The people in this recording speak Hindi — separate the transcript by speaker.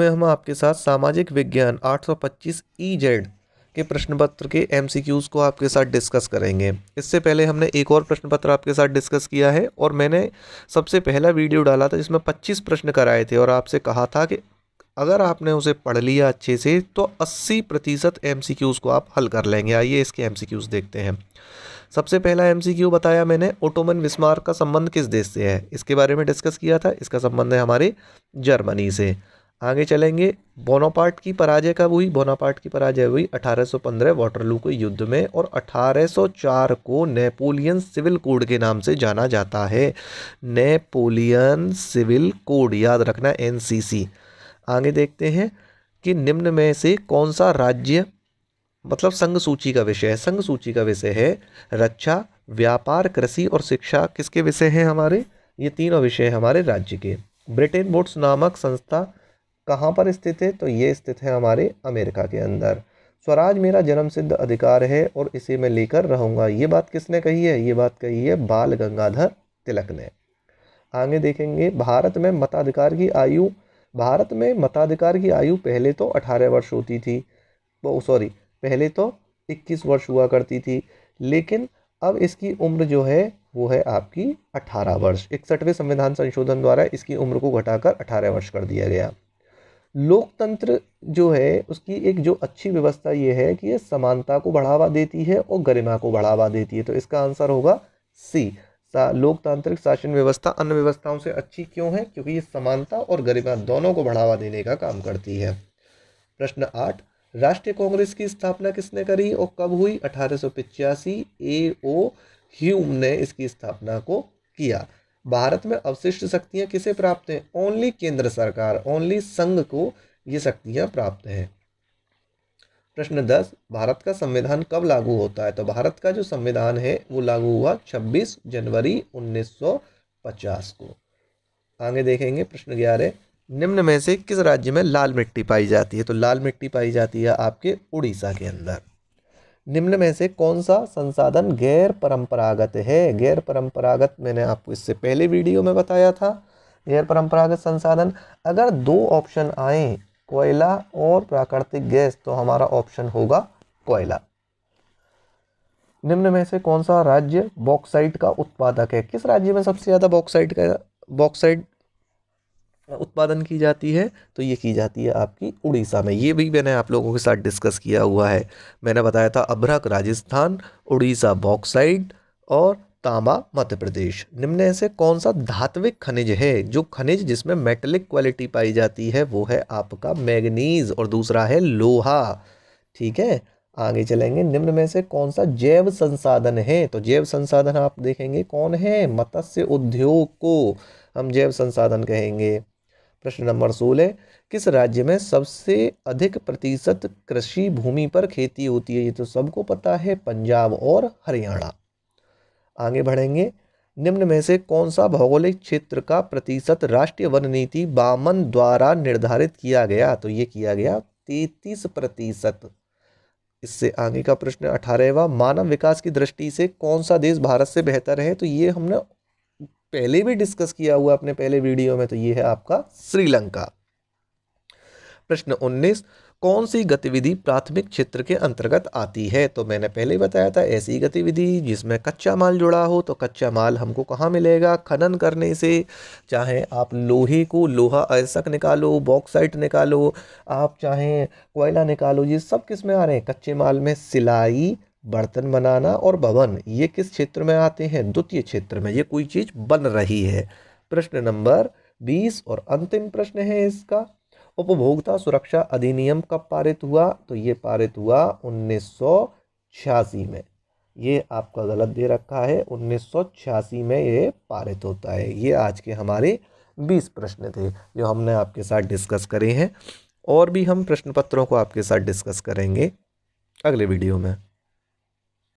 Speaker 1: में हम आपके साथ सामाजिक विज्ञान 825 ईजेड के प्रश्न पत्र के एमसीक्यूज़ को आपके साथ डिस्कस करेंगे इससे पहले हमने एक और प्रश्न पत्र आपके साथ डिस्कस किया है और मैंने सबसे पहला वीडियो डाला था जिसमें 25 प्रश्न कराए थे और आपसे कहा था कि अगर आपने उसे पढ़ लिया अच्छे से तो 80 प्रतिशत एम को आप हल कर लेंगे आइए इसके एम देखते हैं सबसे पहला एम बताया मैंने ओटोमन विस्मार का संबंध किस देश से है इसके बारे में डिस्कस किया था इसका संबंध है हमारे जर्मनी से आगे चलेंगे बोनापार्ट की पराजय कब हुई बोनापार्ट की पराजय हुई 1815 वाटरलू के युद्ध में और 1804 को नेपोलियन सिविल कोड के नाम से जाना जाता है नेपोलियन सिविल कोड याद रखना एनसीसी आगे देखते हैं कि निम्न में से कौन सा राज्य मतलब संघ सूची का विषय है संघ सूची का विषय है रक्षा व्यापार कृषि और शिक्षा किसके विषय हैं हमारे ये तीनों विषय हमारे राज्य के ब्रिटेन बोर्ड्स नामक संस्था कहाँ पर स्थित है तो ये स्थित है हमारे अमेरिका के अंदर स्वराज मेरा जन्मसिद्ध अधिकार है और इसे मैं लेकर रहूँगा ये बात किसने कही है ये बात कही है बाल गंगाधर तिलक ने आगे देखेंगे भारत में मताधिकार की आयु भारत में मताधिकार की आयु पहले तो 18 वर्ष होती थी वो सॉरी पहले तो 21 वर्ष हुआ करती थी लेकिन अब इसकी उम्र जो है वो है आपकी 18 वर्ष इकसठवें संविधान संशोधन द्वारा इसकी उम्र को घटाकर 18 वर्ष कर दिया गया लोकतंत्र जो है उसकी एक जो अच्छी व्यवस्था ये है कि ये समानता को बढ़ावा देती है और गरिमा को बढ़ावा देती है तो इसका आंसर होगा सी सा, लोकतांत्रिक शासन व्यवस्था अन्य व्यवस्थाओं से अच्छी क्यों है क्योंकि ये समानता और गरिमा दोनों को बढ़ावा देने का काम करती है प्रश्न आठ राष्ट्रीय कांग्रेस की स्थापना किसने करी और कब हुई अठारह ए ओ ह्यूम ने इसकी स्थापना को किया भारत में अवशिष्ट शक्तियाँ किसे प्राप्त हैं ओनली केंद्र सरकार ओनली संघ को ये शक्तियाँ प्राप्त हैं प्रश्न दस भारत का संविधान कब लागू होता है तो भारत का जो संविधान है वो लागू हुआ 26 जनवरी 1950 को आगे देखेंगे प्रश्न ग्यारह निम्न में से किस राज्य में लाल मिट्टी पाई जाती है तो लाल मिट्टी पाई जाती है आपके उड़ीसा के अंदर निम्न में से कौन सा संसाधन गैर परंपरागत है गैर परंपरागत मैंने आपको इससे पहले वीडियो में बताया था गैर परंपरागत संसाधन अगर दो ऑप्शन आए कोयला और प्राकृतिक गैस तो हमारा ऑप्शन होगा कोयला निम्न में से कौन सा राज्य बॉक्साइट का उत्पादक है किस राज्य में सबसे ज़्यादा बॉक्साइट का बॉक्साइट उत्पादन की जाती है तो ये की जाती है आपकी उड़ीसा में ये भी मैंने आप लोगों के साथ डिस्कस किया हुआ है मैंने बताया था अभ्रक राजस्थान उड़ीसा बॉक्साइड और तांबा मध्य प्रदेश निम्न से कौन सा धात्विक खनिज है जो खनिज जिसमें मेटलिक क्वालिटी पाई जाती है वो है आपका मैगनीज और दूसरा है लोहा ठीक है आगे चलेंगे निम्न में से कौन सा जैव संसाधन है तो जैव संसाधन आप देखेंगे कौन है मत्स्य उद्योग को हम जैव संसाधन कहेंगे प्रश्न नंबर सोलह किस राज्य में सबसे अधिक प्रतिशत कृषि भूमि पर खेती होती है ये तो सबको पता है पंजाब और हरियाणा आगे बढ़ेंगे निम्न में से कौन सा भौगोलिक क्षेत्र का प्रतिशत राष्ट्रीय वन नीति बामन द्वारा निर्धारित किया गया तो ये किया गया तैतीस प्रतिशत इससे आगे का प्रश्न अठारहवा मानव विकास की दृष्टि से कौन सा देश भारत से बेहतर है तो ये हमने पहले भी डिस्कस किया हुआ अपने पहले वीडियो में तो ये है आपका श्रीलंका प्रश्न उन्नीस कौन सी गतिविधि प्राथमिक क्षेत्र के अंतर्गत आती है तो मैंने पहले बताया था ऐसी गतिविधि जिसमें कच्चा माल जुड़ा हो तो कच्चा माल हमको कहाँ मिलेगा खनन करने से चाहे आप लोहे को लोहा अयसक निकालो बॉक्साइट निकालो आप चाहे कोयला निकालो ये सब किस में आ रहे हैं कच्चे माल में सिलाई बर्तन बनाना और भवन ये किस क्षेत्र में आते हैं द्वितीय क्षेत्र में ये कोई चीज़ बन रही है प्रश्न नंबर बीस और अंतिम प्रश्न है इसका उपभोक्ता सुरक्षा अधिनियम कब पारित हुआ तो ये पारित हुआ उन्नीस में ये आपका गलत दे रखा है उन्नीस में ये पारित होता है ये आज के हमारे बीस प्रश्न थे जो हमने आपके साथ डिस्कस करे हैं और भी हम प्रश्न पत्रों को आपके साथ डिस्कस करेंगे अगले वीडियो में